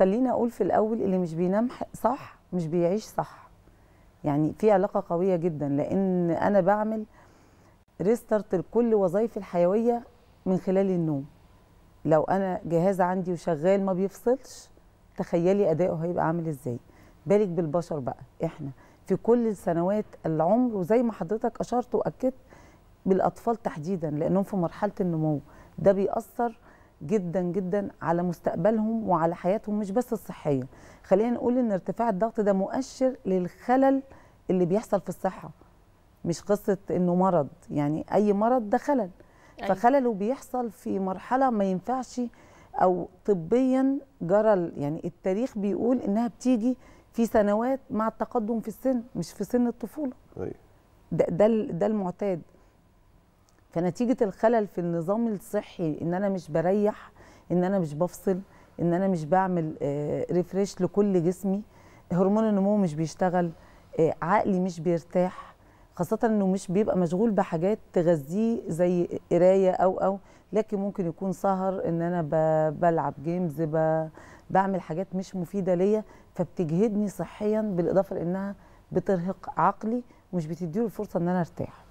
خليني اقول في الاول اللي مش بينام صح مش بيعيش صح يعني في علاقه قويه جدا لان انا بعمل ريستارت لكل وظائفي الحيويه من خلال النوم لو انا جهاز عندي وشغال ما بيفصلش تخيلي ادائه هيبقى عامل ازاي بالك بالبشر بقى احنا في كل سنوات العمر وزي ما حضرتك اشرت واكدت بالاطفال تحديدا لانهم في مرحله النمو ده بيأثر جدا جدا على مستقبلهم وعلى حياتهم مش بس الصحيه خلينا نقول ان ارتفاع الضغط ده مؤشر للخلل اللي بيحصل في الصحه مش قصه انه مرض يعني اي مرض ده خلل أيوة. فخلله بيحصل في مرحله ما ينفعش او طبيا جرى يعني التاريخ بيقول انها بتيجي في سنوات مع التقدم في السن مش في سن الطفوله أيوة. ده ده, ده المعتاد فنتيجه الخلل في النظام الصحي ان انا مش بريح ان انا مش بفصل ان انا مش بعمل ريفريش آه، لكل جسمي هرمون النمو مش بيشتغل آه، عقلي مش بيرتاح خاصة انه مش بيبقى مشغول بحاجات تغذيه زي قراية او او لكن ممكن يكون سهر ان انا بلعب جيمز بعمل حاجات مش مفيدة ليا فبتجهدني صحيا بالاضافة لانها بترهق عقلي ومش بتديله الفرصة ان انا ارتاح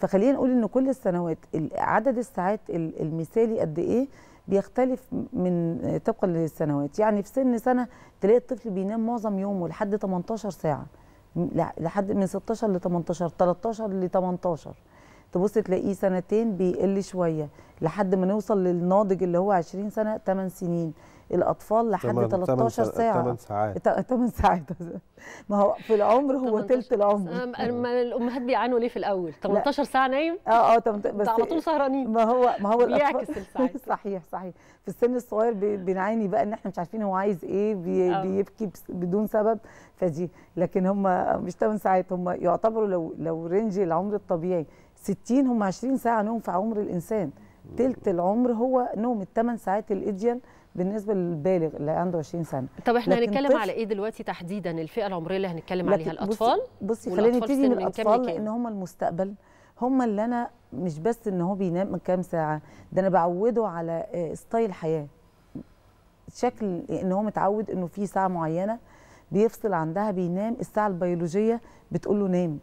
فخلينا نقول ان كل السنوات عدد الساعات المثالي قد ايه بيختلف من طبقا للسنوات يعني في سن سنه تلاقي الطفل بينام معظم يومه لحد 18 ساعه لحد من 16 ل 18 13 ل 18 تبص تلاقيه سنتين بيقل شويه لحد ما نوصل للناضج اللي هو 20 سنه 8 سنين الاطفال لحد 13 ساعه 8 ساعات 8 ساعات ما هو في العمر هو ثلث العمر ما الامهات بيعانوا ليه في الاول 18 ساعه نايم اه اه بس على طول سهرانين ما هو ما هو بيعكس الساعات صحيح صحيح في السن الصغير بنعاني بقى ان احنا مش عارفين هو عايز ايه بي بيبكي بدون سبب فدي لكن هم مش 8 ساعات هم يعتبروا لو لو رينج العمر الطبيعي 60 هم 20 ساعه نوم في عمر الانسان ثلث العمر هو نوم الثمان ساعات الايديال بالنسبه للبالغ اللي عنده 20 سنه طب احنا هنتكلم على ايه دلوقتي تحديدا الفئه العمريه اللي هنتكلم عليها الاطفال بصي, خلينا نبتدي من الاطفال لان هم المستقبل هم اللي انا مش بس ان هو بينام من كام ساعه ده انا بعوده على آه، ستايل حياه شكل ان هو متعود انه في ساعه معينه بيفصل عندها بينام الساعه البيولوجيه بتقول له نام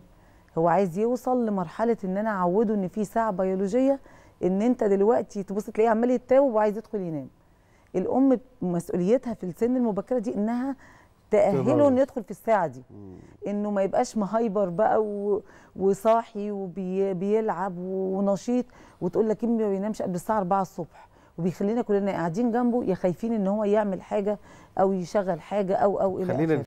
هو عايز يوصل لمرحله ان انا اعوده ان في ساعه بيولوجيه ان انت دلوقتي تبص تلاقيه عمال يتاوب وعايز يدخل ينام الام مسؤوليتها في السن المبكره دي انها تاهله انه يدخل في الساعه دي انه ما يبقاش مهايبر بقى و... وصاحي وبيلعب وبي... ونشيط وتقول لك امي ما بينامش قبل الساعه 4 الصبح وبيخلينا كلنا قاعدين جنبه يا خايفين ان هو يعمل حاجه او يشغل حاجه او او الى خلينا